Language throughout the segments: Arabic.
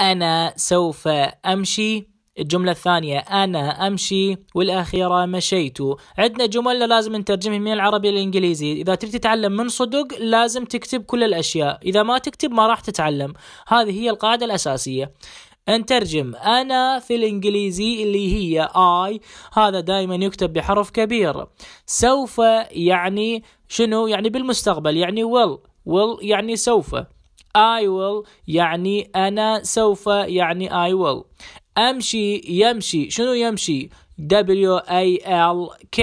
أنا سوف أمشي الجملة الثانية أنا أمشي والأخيرة مشيت عندنا جمل لازم نترجمها من العربي للإنجليزي إذا تبي تتعلم من صدق لازم تكتب كل الأشياء إذا ما تكتب ما راح تتعلم هذه هي القاعدة الأساسية نترجم أنا في الإنجليزي اللي هي I هذا دائما يكتب بحرف كبير سوف يعني شنو يعني بالمستقبل يعني will will يعني سوف I will يعني أنا سوف يعني I will أمشي يمشي شنو يمشي W A L K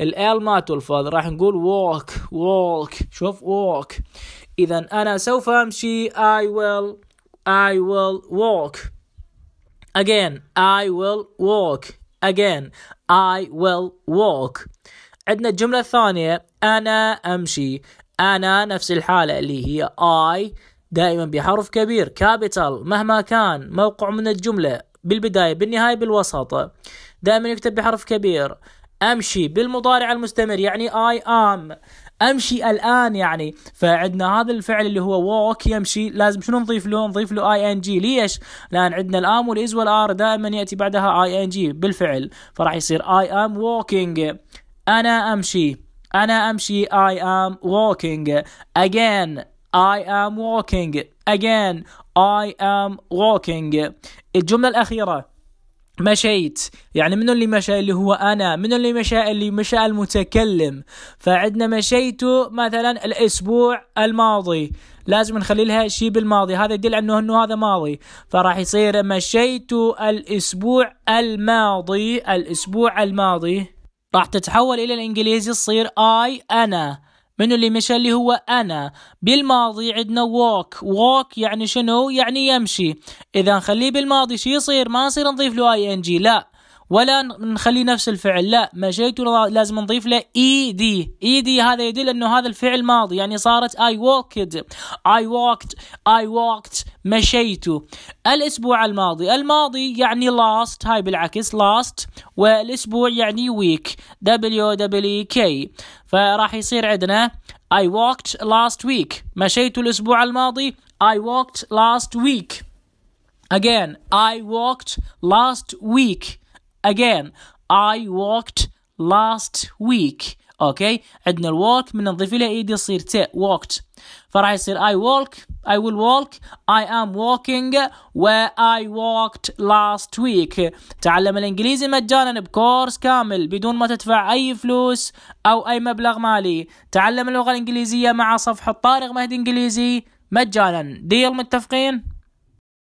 ال ما تلفظ راح نقول walk walk شوف walk إذا أنا سوف أمشي I will I will walk again I will walk again I will walk عندنا الجملة الثانية أنا أمشي أنا نفس الحالة اللي هي I دائما بحرف كبير كابيتال مهما كان موقع من الجملة بالبداية بالنهاية بالوسط دائما يكتب بحرف كبير امشي بالمضارع المستمر يعني اي ام امشي الان يعني فعندنا هذا الفعل اللي هو ووك يمشي لازم شنو نضيف له نضيف له اي ان جي ليش لان عندنا الام والاز والار دائما ياتي بعدها اي ان جي بالفعل فراح يصير اي ام ووكينج انا امشي انا امشي اي ام ووكينج again I am walking again I am walking الجملة الأخيرة مشيت يعني منو اللي مشى اللي هو انا منو اللي مشى اللي مشى المتكلم فعندنا مشيت مثلا الاسبوع الماضي لازم نخلي لها شيء بالماضي هذا يدل انه انه هذا ماضي فراح يصير مشيت الاسبوع الماضي الاسبوع الماضي راح تتحول الى الانجليزي تصير اي انا من اللي مشى اللي هو أنا بالماضي عندنا walk walk يعني شنو يعني يمشي إذا نخليه بالماضي شو يصير ما يصير نضيف له اي ان جي لا ولا نخليه نفس الفعل لا مشيت لازم نضيف له اي دي اي دي هذا يدل انه هذا الفعل ماضي يعني صارت اي walked اي walked اي walked مشيت الاسبوع الماضي الماضي يعني لاست هاي بالعكس لاست والاسبوع يعني ويك دبليو دبليو كي فراح يصير عندنا I walked last week مشيت الاسبوع الماضي I walked last week again I walked last week again I walked last week اوكي عندنا الوالك من نضيف لها ايدي يصير تي walked فراح يصير I walk I will walk I am walking و I walked last week تعلم الانجليزي مجانا بكورس كامل بدون ما تدفع اي فلوس او اي مبلغ مالي تعلم اللغة الانجليزية مع صفحة طارق مهدي انجليزي مجانا ديل متفقين